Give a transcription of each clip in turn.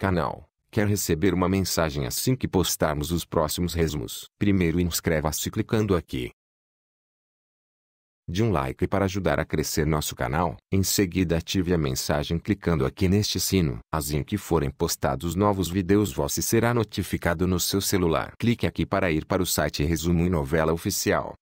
canal. Quer receber uma mensagem assim que postarmos os próximos resumos? Primeiro inscreva-se clicando aqui. De um like para ajudar a crescer nosso canal. Em seguida ative a mensagem clicando aqui neste sino. Assim que forem postados novos vídeos você será notificado no seu celular. Clique aqui para ir para o site Resumo e Novela Oficial.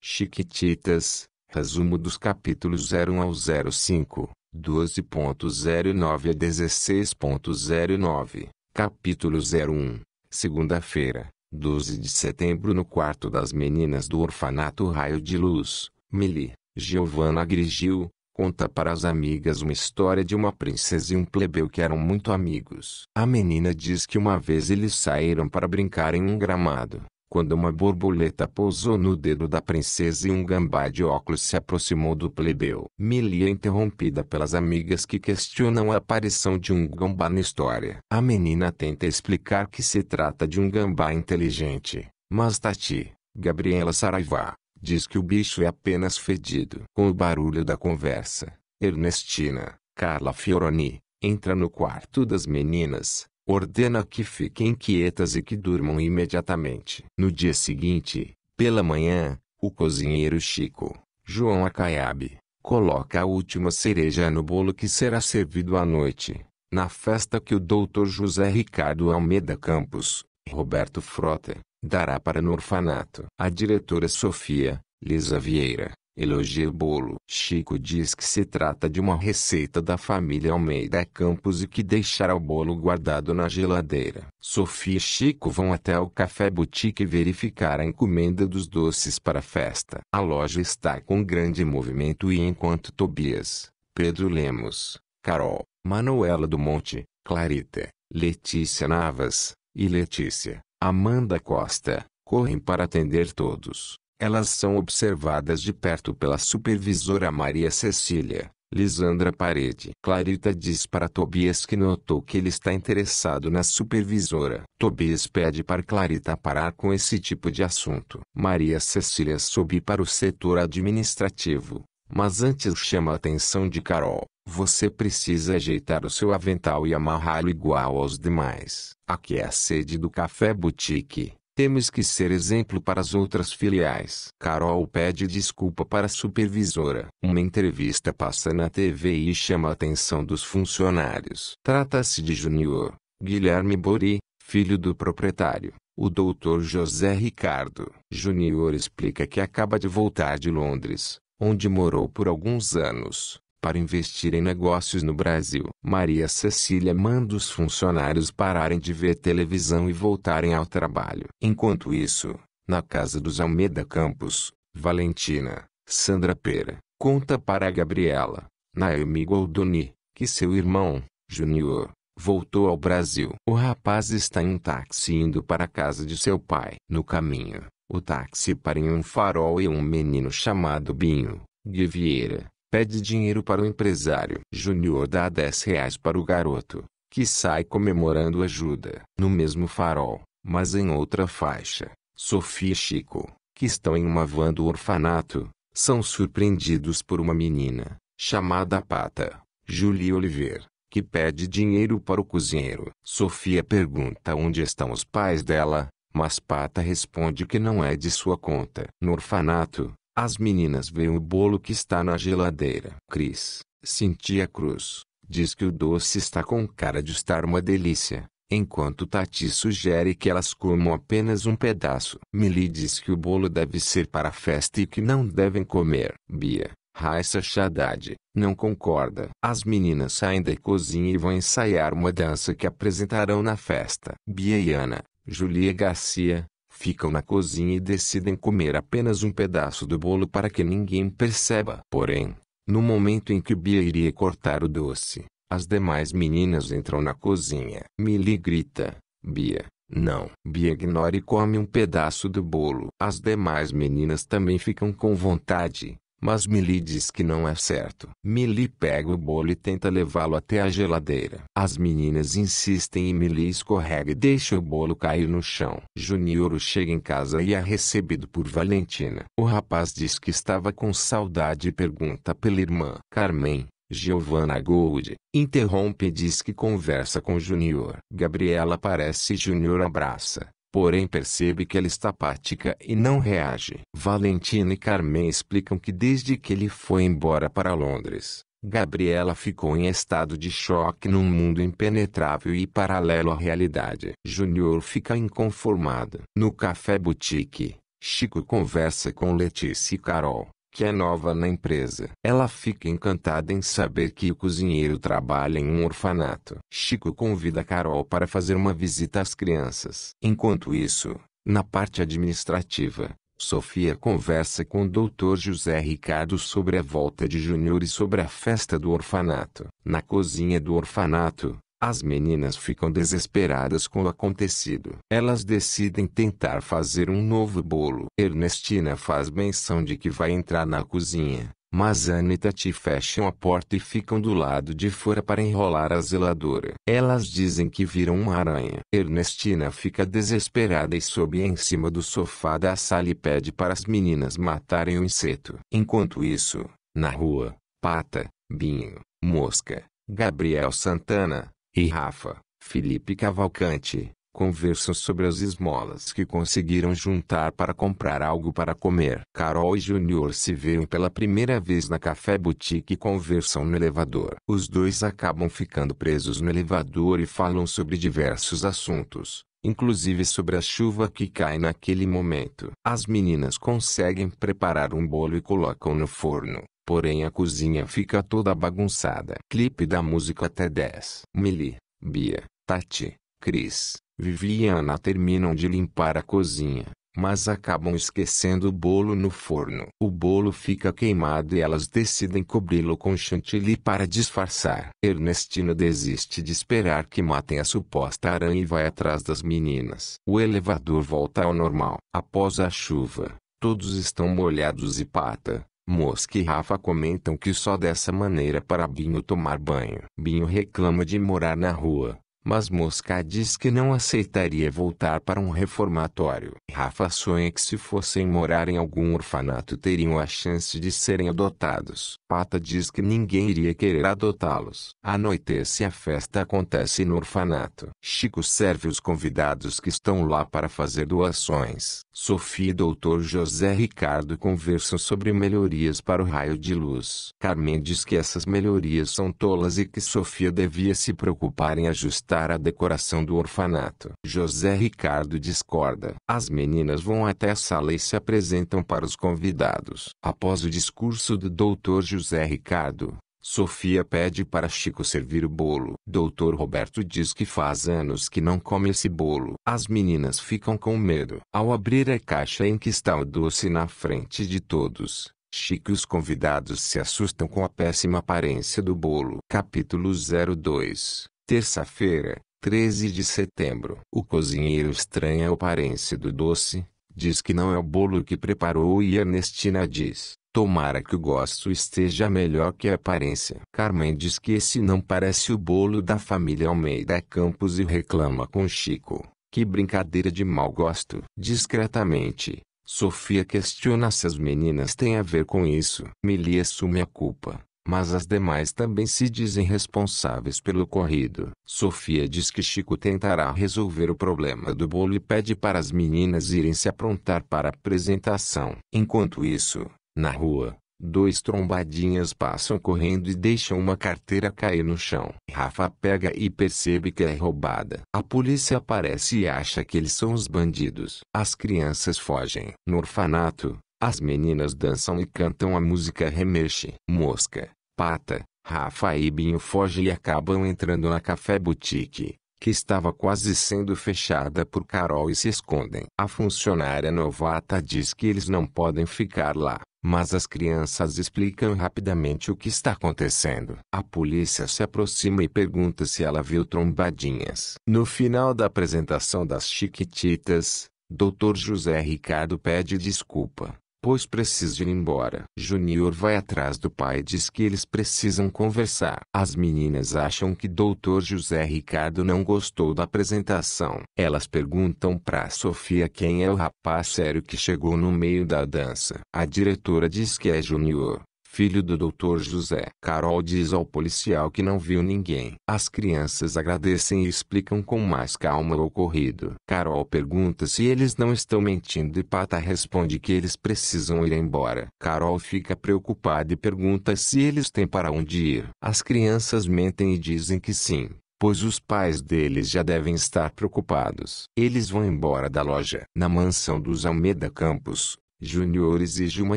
Chiquititas Resumo dos capítulos 01 ao 05, 12.09 a 16.09. Capítulo 01, segunda-feira, 12 de setembro no quarto das meninas do orfanato Raio de Luz, Mili, Giovanna Grigio, conta para as amigas uma história de uma princesa e um plebeu que eram muito amigos. A menina diz que uma vez eles saíram para brincar em um gramado quando uma borboleta pousou no dedo da princesa e um gambá de óculos se aproximou do plebeu. Melia é interrompida pelas amigas que questionam a aparição de um gambá na história. A menina tenta explicar que se trata de um gambá inteligente, mas Tati, Gabriela Saraiva, diz que o bicho é apenas fedido. Com o barulho da conversa, Ernestina, Carla Fioroni, entra no quarto das meninas, ordena que fiquem quietas e que durmam imediatamente. No dia seguinte, pela manhã, o cozinheiro Chico, João Acaiabe, coloca a última cereja no bolo que será servido à noite, na festa que o Dr. José Ricardo Almeida Campos, Roberto Frota, dará para no orfanato. A diretora Sofia, Lisa Vieira, Elogia o bolo. Chico diz que se trata de uma receita da família Almeida Campos e que deixará o bolo guardado na geladeira. Sofia e Chico vão até o Café Boutique verificar a encomenda dos doces para a festa. A loja está com grande movimento e enquanto Tobias, Pedro Lemos, Carol, Manuela do Monte, Clarita, Letícia Navas e Letícia, Amanda Costa, correm para atender todos. Elas são observadas de perto pela supervisora Maria Cecília. Lisandra Parede. Clarita diz para Tobias que notou que ele está interessado na supervisora. Tobias pede para Clarita parar com esse tipo de assunto. Maria Cecília sobe para o setor administrativo, mas antes chama a atenção de Carol. Você precisa ajeitar o seu avental e amarrá-lo igual aos demais. Aqui é a sede do Café Boutique. Temos que ser exemplo para as outras filiais. Carol pede desculpa para a supervisora. Uma entrevista passa na TV e chama a atenção dos funcionários. Trata-se de Júnior, Guilherme Bori, filho do proprietário, o doutor José Ricardo. Júnior explica que acaba de voltar de Londres, onde morou por alguns anos para investir em negócios no Brasil. Maria Cecília manda os funcionários pararem de ver televisão e voltarem ao trabalho. Enquanto isso, na casa dos Almeida Campos, Valentina, Sandra Pera, conta para Gabriela, Naomi Goldoni, que seu irmão, Júnior, voltou ao Brasil. O rapaz está em um táxi indo para a casa de seu pai. No caminho, o táxi para em um farol e um menino chamado Binho, Guevieira, pede dinheiro para o empresário. Júnior dá 10 reais para o garoto, que sai comemorando ajuda. No mesmo farol, mas em outra faixa, Sofia e Chico, que estão em uma van do orfanato, são surpreendidos por uma menina, chamada Pata, Julie Oliver, que pede dinheiro para o cozinheiro. Sofia pergunta onde estão os pais dela, mas Pata responde que não é de sua conta. No orfanato, as meninas veem o bolo que está na geladeira. Cris, Cintia Cruz, diz que o doce está com cara de estar uma delícia, enquanto Tati sugere que elas comam apenas um pedaço. Mili diz que o bolo deve ser para a festa e que não devem comer. Bia, Raissa Haddad, não concorda. As meninas saem da cozinha e vão ensaiar uma dança que apresentarão na festa. Bia e Ana, Julia Garcia, ficam na cozinha e decidem comer apenas um pedaço do bolo para que ninguém perceba. Porém, no momento em que Bia iria cortar o doce, as demais meninas entram na cozinha. Millie grita, Bia, não. Bia ignora e come um pedaço do bolo. As demais meninas também ficam com vontade, mas Milly diz que não é certo. Milly pega o bolo e tenta levá-lo até a geladeira. As meninas insistem e Milly escorrega e deixa o bolo cair no chão. Junior chega em casa e é recebido por Valentina. O rapaz diz que estava com saudade e pergunta pela irmã. Carmen, Giovanna Gold, interrompe e diz que conversa com Junior. Gabriela aparece e Junior abraça porém percebe que ela está apática e não reage. Valentina e Carmen explicam que desde que ele foi embora para Londres, Gabriela ficou em estado de choque num mundo impenetrável e paralelo à realidade. Júnior fica inconformado. No café boutique, Chico conversa com Letícia e Carol que é nova na empresa. Ela fica encantada em saber que o cozinheiro trabalha em um orfanato. Chico convida Carol para fazer uma visita às crianças. Enquanto isso, na parte administrativa, Sofia conversa com o Dr. José Ricardo sobre a volta de Júnior e sobre a festa do orfanato. Na cozinha do orfanato, as meninas ficam desesperadas com o acontecido. Elas decidem tentar fazer um novo bolo. Ernestina faz menção de que vai entrar na cozinha, mas Anne e Tati fecham a porta e ficam do lado de fora para enrolar a zeladora. Elas dizem que viram uma aranha. Ernestina fica desesperada e sobe em cima do sofá da sala e pede para as meninas matarem o inseto. Enquanto isso, na rua, Pata, Binho, Mosca, Gabriel Santana, e Rafa, Felipe Cavalcante, conversam sobre as esmolas que conseguiram juntar para comprar algo para comer. Carol e Júnior se veem pela primeira vez na Café Boutique e conversam no elevador. Os dois acabam ficando presos no elevador e falam sobre diversos assuntos. Inclusive sobre a chuva que cai naquele momento. As meninas conseguem preparar um bolo e colocam no forno porém a cozinha fica toda bagunçada. Clipe da música até 10. Mili, Bia, Tati, Cris, Viviana terminam de limpar a cozinha, mas acabam esquecendo o bolo no forno. O bolo fica queimado e elas decidem cobri-lo com chantilly para disfarçar. Ernestina desiste de esperar que matem a suposta aranha e vai atrás das meninas. O elevador volta ao normal. Após a chuva, todos estão molhados e Pata, Mosca e Rafa comentam que só dessa maneira para Binho tomar banho. Binho reclama de morar na rua, mas Mosca diz que não aceitaria voltar para um reformatório. Rafa sonha que se fossem morar em algum orfanato teriam a chance de serem adotados. Pata diz que ninguém iria querer adotá-los. Anoitece a festa acontece no orfanato. Chico serve os convidados que estão lá para fazer doações. Sofia e Dr. José Ricardo conversam sobre melhorias para o raio de luz. Carmen diz que essas melhorias são tolas e que Sofia devia se preocupar em ajustar a decoração do orfanato. José Ricardo discorda. As meninas vão até a sala e se apresentam para os convidados. Após o discurso do Dr. José Ricardo, Sofia pede para Chico servir o bolo. Doutor Roberto diz que faz anos que não come esse bolo. As meninas ficam com medo. Ao abrir a caixa em que está o doce na frente de todos, Chico e os convidados se assustam com a péssima aparência do bolo. Capítulo 02 Terça-feira, 13 de setembro. O cozinheiro estranha a aparência do doce, diz que não é o bolo que preparou e Ernestina diz: Tomara que o gosto esteja melhor que a aparência. Carmen diz que esse não parece o bolo da família Almeida Campos e reclama com Chico. Que brincadeira de mau gosto. Discretamente, Sofia questiona se as meninas têm a ver com isso. Milly assume a culpa, mas as demais também se dizem responsáveis pelo ocorrido. Sofia diz que Chico tentará resolver o problema do bolo e pede para as meninas irem se aprontar para a apresentação. Enquanto isso, na rua, dois trombadinhas passam correndo e deixam uma carteira cair no chão. Rafa pega e percebe que é roubada. A polícia aparece e acha que eles são os bandidos. As crianças fogem. No orfanato, as meninas dançam e cantam a música remexe. Mosca, Pata, Rafa e Binho fogem e acabam entrando na Café Boutique, que estava quase sendo fechada por Carol e se escondem. A funcionária novata diz que eles não podem ficar lá. Mas as crianças explicam rapidamente o que está acontecendo. A polícia se aproxima e pergunta se ela viu trombadinhas. No final da apresentação das Chiquititas, Dr. José Ricardo pede desculpa pois preciso ir embora. Junior vai atrás do pai e diz que eles precisam conversar. As meninas acham que Dr. José Ricardo não gostou da apresentação. Elas perguntam para Sofia quem é o rapaz sério que chegou no meio da dança. A diretora diz que é Junior filho do Dr. José. Carol diz ao policial que não viu ninguém. As crianças agradecem e explicam com mais calma o ocorrido. Carol pergunta se eles não estão mentindo e Pata responde que eles precisam ir embora. Carol fica preocupada e pergunta se eles têm para onde ir. As crianças mentem e dizem que sim pois os pais deles já devem estar preocupados. Eles vão embora da loja. Na mansão dos Almeida Campos, Júnior exige uma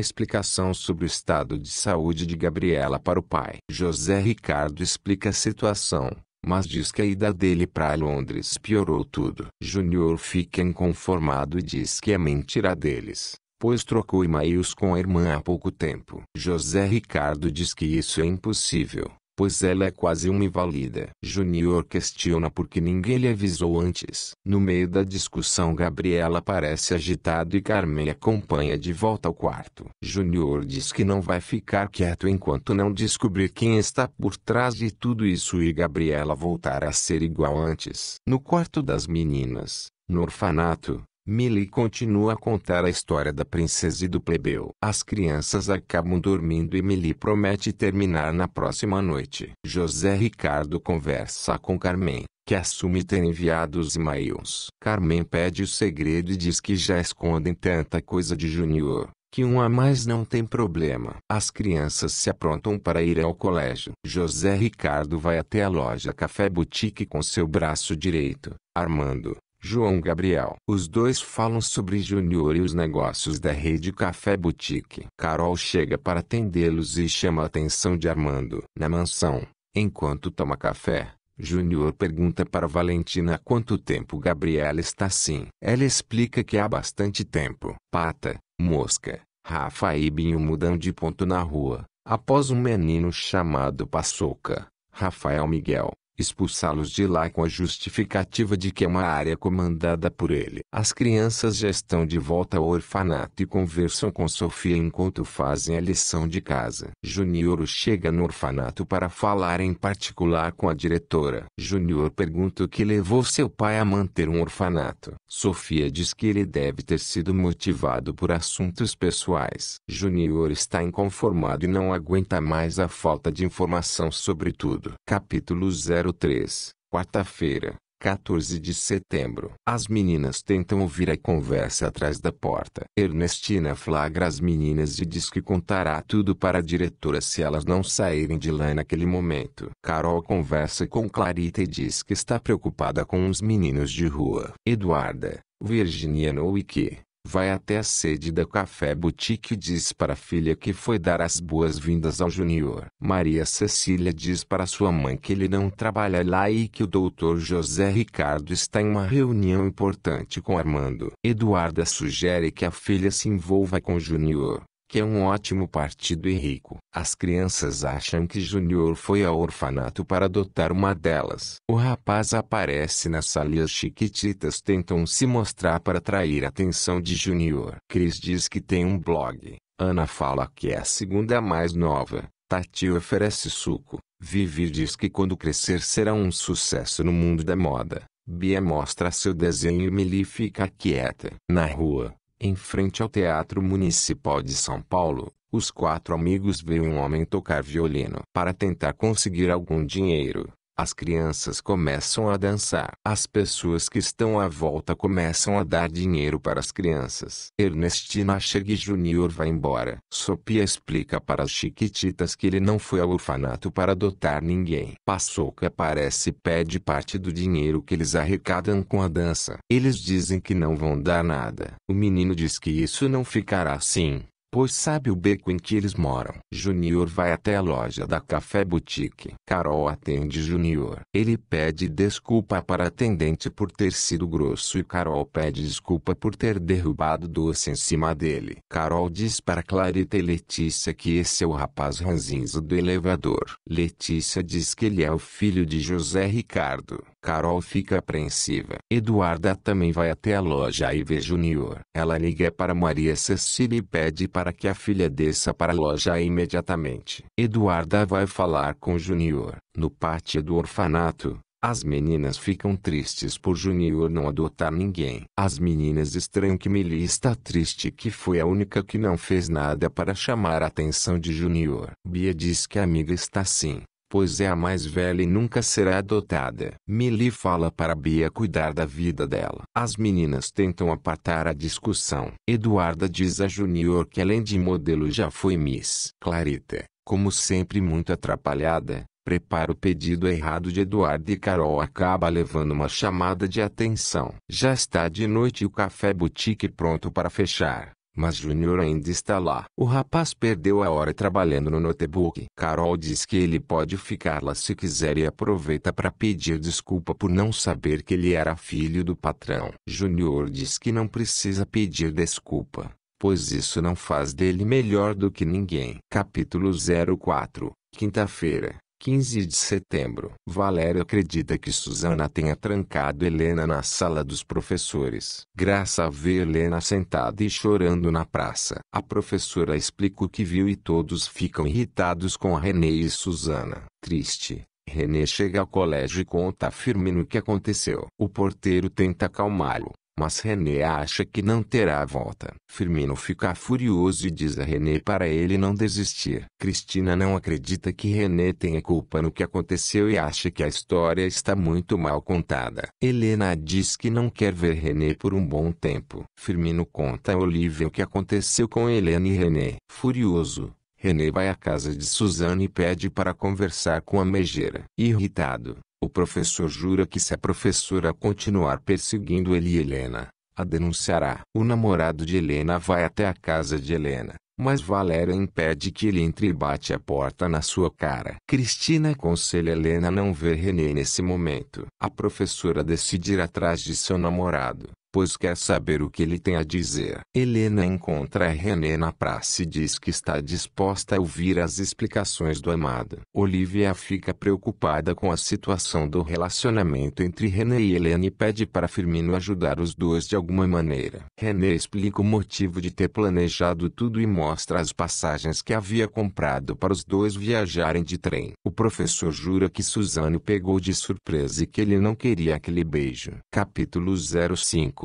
explicação sobre o estado de saúde de Gabriela para o pai. José Ricardo explica a situação, mas diz que a ida dele para Londres piorou tudo. Júnior fica inconformado e diz que é mentira deles, pois trocou e-mails com a irmã há pouco tempo. José Ricardo diz que isso é impossível pois ela é quase uma inválida. Junior questiona porque ninguém lhe avisou antes. No meio da discussão, Gabriela parece agitado e Carmen acompanha de volta ao quarto. Junior diz que não vai ficar quieto enquanto não descobrir quem está por trás de tudo isso e Gabriela voltar a ser igual antes. No quarto das meninas, no orfanato, Millie continua a contar a história da princesa e do plebeu. As crianças acabam dormindo e Millie promete terminar na próxima noite. José Ricardo conversa com Carmen, que assume ter enviado os e-mails. Carmen pede o segredo e diz que já escondem tanta coisa de Junior que um a mais não tem problema. As crianças se aprontam para ir ao colégio. José Ricardo vai até a loja Café Boutique com seu braço direito, Armando, João Gabriel. Os dois falam sobre Júnior e os negócios da rede Café Boutique. Carol chega para atendê-los e chama a atenção de Armando. Na mansão, enquanto toma café, Júnior pergunta para Valentina há quanto tempo Gabriela está assim. Ela explica que há bastante tempo. Pata, Mosca, Rafa e Binho mudam de ponto na rua, após um menino chamado Paçoca, Rafael Miguel, expulsá-los de lá com a justificativa de que é uma área comandada por ele. As crianças já estão de volta ao orfanato e conversam com Sofia enquanto fazem a lição de casa. Junior chega no orfanato para falar em particular com a diretora. Junior pergunta o que levou seu pai a manter um orfanato. Sofia diz que ele deve ter sido motivado por assuntos pessoais. Junior está inconformado e não aguenta mais a falta de informação sobre tudo. Capítulo 0 3, quarta-feira, 14 de setembro. As meninas tentam ouvir a conversa atrás da porta. Ernestina flagra as meninas e diz que contará tudo para a diretora se elas não saírem de lá naquele momento. Carol conversa com Clarita e diz que está preocupada com os meninos de rua. Eduarda, Virginia Nowick, vai até a sede da Café Boutique e diz para a filha que foi dar as boas-vindas ao Júnior. Maria Cecília diz para sua mãe que ele não trabalha lá e que o doutor José Ricardo está em uma reunião importante com Armando. Eduarda sugere que a filha se envolva com Júnior que é um ótimo partido e rico. As crianças acham que Junior foi ao orfanato para adotar uma delas. O rapaz aparece na sala e as chiquititas tentam se mostrar para atrair a atenção de Junior. Cris diz que tem um blog. Ana fala que é a segunda mais nova. Tati oferece suco. Vivi diz que quando crescer será um sucesso no mundo da moda. Bia mostra seu desenho e Mili fica quieta. Na rua, em frente ao Teatro Municipal de São Paulo, os quatro amigos veem um homem tocar violino para tentar conseguir algum dinheiro. As crianças começam a dançar. As pessoas que estão à volta começam a dar dinheiro para as crianças. Ernestina Asherg Jr. vai embora. Sopia explica para as chiquititas que ele não foi ao orfanato para adotar ninguém. Paçoca aparece e pede parte do dinheiro que eles arrecadam com a dança. Eles dizem que não vão dar nada. O menino diz que isso não ficará assim pois sabe o beco em que eles moram. Junior vai até a loja da Café Boutique. Carol atende Junior. Ele pede desculpa para a atendente por ter sido grosso e Carol pede desculpa por ter derrubado doce em cima dele. Carol diz para Clarita e Letícia que esse é o rapaz ranzinza do elevador. Letícia diz que ele é o filho de José Ricardo. Carol fica apreensiva. Eduarda também vai até a loja e vê Junior. Ela liga para Maria Cecília e pede para que a filha desça para a loja imediatamente. Eduarda vai falar com Junior. No pátio do orfanato, as meninas ficam tristes por Junior não adotar ninguém. As meninas estranham que Milly está triste que foi a única que não fez nada para chamar a atenção de Junior. Bia diz que a amiga está sim pois é a mais velha e nunca será adotada. Milly fala para Bia cuidar da vida dela. As meninas tentam apartar a discussão. Eduarda diz a Junior que além de modelo já foi Miss. Clarita, como sempre muito atrapalhada, prepara o pedido errado de Eduarda e Carol acaba levando uma chamada de atenção. Já está de noite e o café boutique pronto para fechar. Mas Júnior ainda está lá. O rapaz perdeu a hora trabalhando no notebook. Carol diz que ele pode ficar lá se quiser e aproveita para pedir desculpa por não saber que ele era filho do patrão. Júnior diz que não precisa pedir desculpa, pois isso não faz dele melhor do que ninguém. Capítulo 04 Quinta-feira 15 de setembro. Valéria acredita que Susana tenha trancado Helena na sala dos professores. Graça vê Helena sentada e chorando na praça. A professora explica o que viu e todos ficam irritados com René e Susana. Triste, René chega ao colégio e conta a Firmino o que aconteceu. O porteiro tenta acalmá-lo, mas René acha que não terá volta. Firmino fica furioso e diz a René para ele não desistir. Cristina não acredita que René tenha culpa no que aconteceu e acha que a história está muito mal contada. Helena diz que não quer ver René por um bom tempo. Firmino conta a Olivia o que aconteceu com Helena e René. Furioso, René vai à casa de Suzane e pede para conversar com a megeira. Irritado, o professor jura que se a professora continuar perseguindo ele e Helena, a denunciará. O namorado de Helena vai até a casa de Helena, mas Valéria impede que ele entre e bate a porta na sua cara. Cristina aconselha Helena a não ver René nesse momento. A professora decide ir atrás de seu namorado pois quer saber o que ele tem a dizer. Helena encontra René na praça e diz que está disposta a ouvir as explicações do amado. Olivia fica preocupada com a situação do relacionamento entre René e Helena e pede para Firmino ajudar os dois de alguma maneira. René explica o motivo de ter planejado tudo e mostra as passagens que havia comprado para os dois viajarem de trem. O professor jura que Suzano pegou de surpresa e que ele não queria aquele beijo. Capítulo 05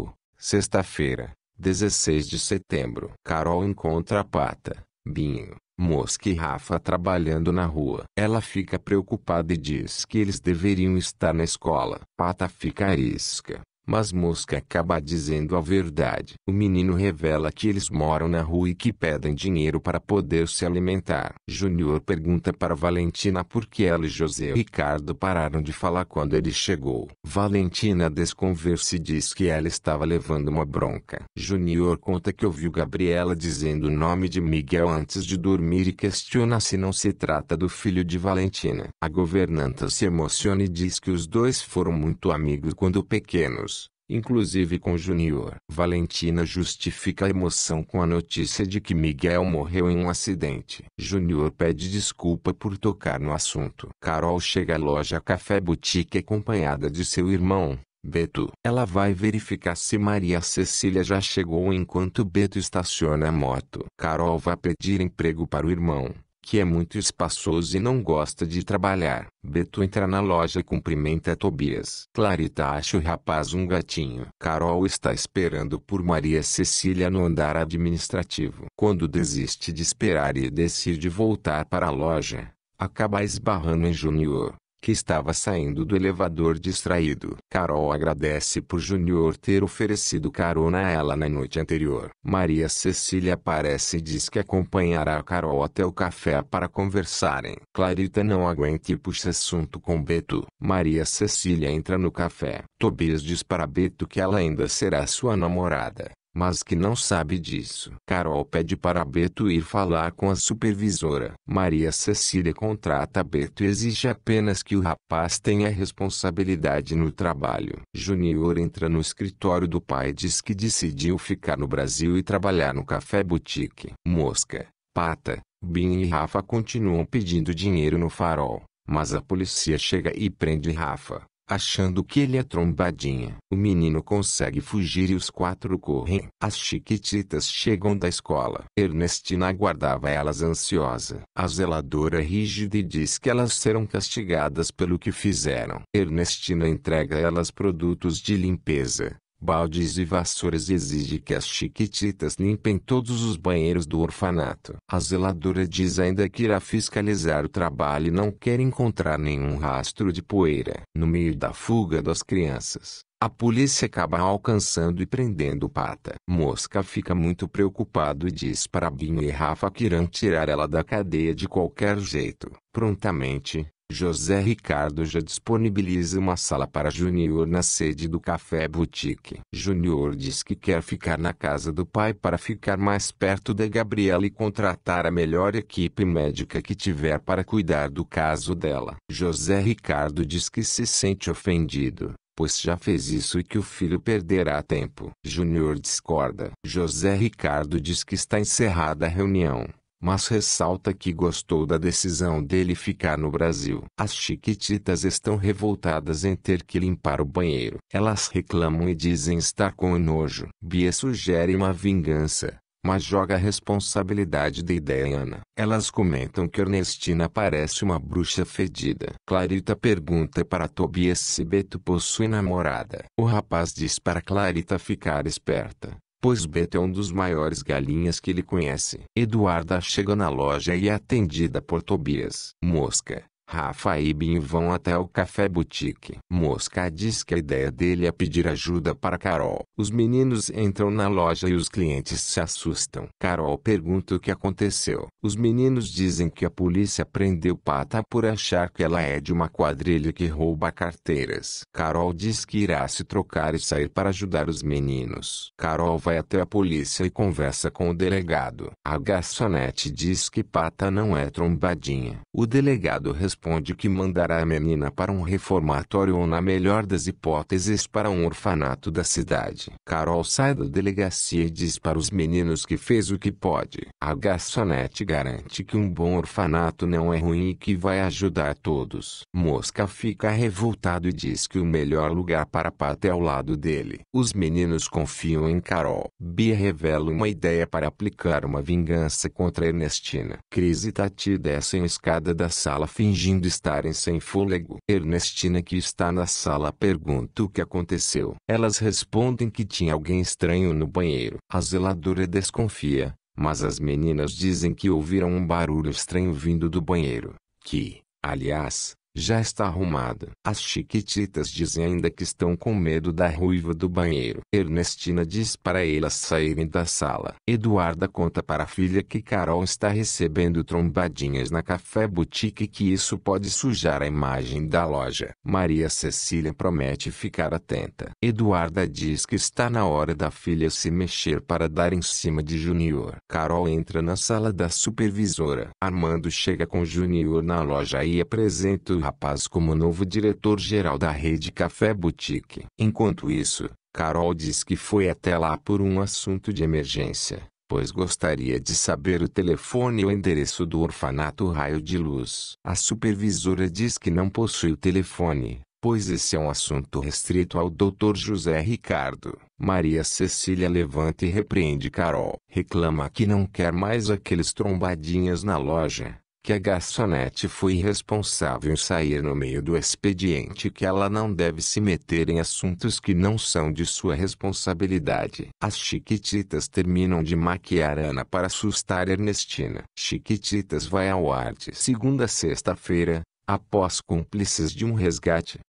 Sexta-feira, 16 de setembro. Carol encontra a Pata, Binho, Mosca e Rafa trabalhando na rua. Ela fica preocupada e diz que eles deveriam estar na escola. Pata fica arisca. Mas Mosca acaba dizendo a verdade. O menino revela que eles moram na rua e que pedem dinheiro para poder se alimentar. Júnior pergunta para Valentina por que ela e José Ricardo pararam de falar quando ele chegou. Valentina desconversa e diz que ela estava levando uma bronca. Júnior conta que ouviu Gabriela dizendo o nome de Miguel antes de dormir e questiona se não se trata do filho de Valentina. A governanta se emociona e diz que os dois foram muito amigos quando pequenos inclusive com Junior. Valentina justifica a emoção com a notícia de que Miguel morreu em um acidente. Junior pede desculpa por tocar no assunto. Carol chega à loja Café Boutique acompanhada de seu irmão. Beto. Ela vai verificar se Maria Cecília já chegou enquanto Beto estaciona a moto. Carol vai pedir emprego para o irmão que é muito espaçoso e não gosta de trabalhar. Beto entra na loja e cumprimenta Tobias. Clarita acha o rapaz um gatinho. Carol está esperando por Maria Cecília no andar administrativo. Quando desiste de esperar e decide voltar para a loja, acaba esbarrando em Júnior que estava saindo do elevador distraído. Carol agradece por Junior ter oferecido carona a ela na noite anterior. Maria Cecília aparece e diz que acompanhará Carol até o café para conversarem. Clarita não aguenta e puxa assunto com Beto. Maria Cecília entra no café. Tobias diz para Beto que ela ainda será sua namorada mas que não sabe disso. Carol pede para Beto ir falar com a supervisora. Maria Cecília contrata Beto e exige apenas que o rapaz tenha responsabilidade no trabalho. Junior entra no escritório do pai e diz que decidiu ficar no Brasil e trabalhar no café boutique. Mosca, Pata, Bin e Rafa continuam pedindo dinheiro no farol. Mas a polícia chega e prende Rafa achando que ele é trombadinha. O menino consegue fugir e os quatro correm. As chiquititas chegam da escola. Ernestina aguardava elas ansiosa. A zeladora rígida e diz que elas serão castigadas pelo que fizeram. Ernestina entrega a elas produtos de limpeza baldes e vassouras e exige que as chiquititas limpem todos os banheiros do orfanato. A zeladora diz ainda que irá fiscalizar o trabalho e não quer encontrar nenhum rastro de poeira. No meio da fuga das crianças, a polícia acaba alcançando e prendendo Pata. Mosca fica muito preocupado e diz para Binho e Rafa que irão tirar ela da cadeia de qualquer jeito. Prontamente, José Ricardo já disponibiliza uma sala para Junior na sede do Café Boutique. Junior diz que quer ficar na casa do pai para ficar mais perto da Gabriela e contratar a melhor equipe médica que tiver para cuidar do caso dela. José Ricardo diz que se sente ofendido pois já fez isso e que o filho perderá tempo. Júnior discorda. José Ricardo diz que está encerrada a reunião mas ressalta que gostou da decisão dele ficar no Brasil. As chiquititas estão revoltadas em ter que limpar o banheiro. Elas reclamam e dizem estar com nojo. Bia sugere uma vingança, mas joga a responsabilidade da ideia em Ana. Elas comentam que Ernestina parece uma bruxa fedida. Clarita pergunta para Tobias se Beto possui namorada. O rapaz diz para Clarita ficar esperta pois Beto é um dos maiores galinhas que ele conhece. Eduarda chega na loja e é atendida por Tobias. Mosca, Rafa e Binho vão até o Café Boutique. Mosca diz que a ideia dele é pedir ajuda para Carol. Os meninos entram na loja e os clientes se assustam. Carol pergunta o que aconteceu. Os meninos dizem que a polícia prendeu Pata por achar que ela é de uma quadrilha que rouba carteiras. Carol diz que irá se trocar e sair para ajudar os meninos. Carol vai até a polícia e conversa com o delegado. A garçonete diz que Pata não é trombadinha. O delegado responde responde que mandará a menina para um reformatório ou, na melhor das hipóteses, para um orfanato da cidade. Carol sai da delegacia e diz para os meninos que fez o que pode. A garçonete garante que um bom orfanato não é ruim e que vai ajudar todos. Mosca fica revoltado e diz que o melhor lugar para Pat é ao lado dele. Os meninos confiam em Carol. Bia revela uma ideia para aplicar uma vingança contra Ernestina. Cris e Tati descem a escada da sala fingindo fingindo estarem sem fôlego. Ernestina que está na sala pergunta o que aconteceu. Elas respondem que tinha alguém estranho no banheiro. A zeladora desconfia, mas as meninas dizem que ouviram um barulho estranho vindo do banheiro, que, aliás, já está arrumada. As chiquititas dizem ainda que estão com medo da ruiva do banheiro. Ernestina diz para elas saírem da sala. Eduarda conta para a filha que Carol está recebendo trombadinhas na Café Boutique e que isso pode sujar a imagem da loja. Maria Cecília promete ficar atenta. Eduarda diz que está na hora da filha se mexer para dar em cima de Junior. Carol entra na sala da supervisora. Armando chega com Junior na loja e apresenta o rapaz como novo diretor-geral da rede Café Boutique. Enquanto isso, Carol diz que foi até lá por um assunto de emergência, pois gostaria de saber o telefone e o endereço do orfanato Raio de Luz. A supervisora diz que não possui o telefone, pois esse é um assunto restrito ao Dr. José Ricardo. Maria Cecília levanta e repreende Carol. Reclama que não quer mais aqueles trombadinhas na loja que a garçonete foi irresponsável em sair no meio do expediente que ela não deve se meter em assuntos que não são de sua responsabilidade. As Chiquititas terminam de maquiar Ana para assustar Ernestina. Chiquititas vai ao ar de segunda a sexta-feira, após cúmplices de um resgate.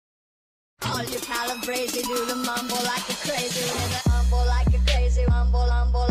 All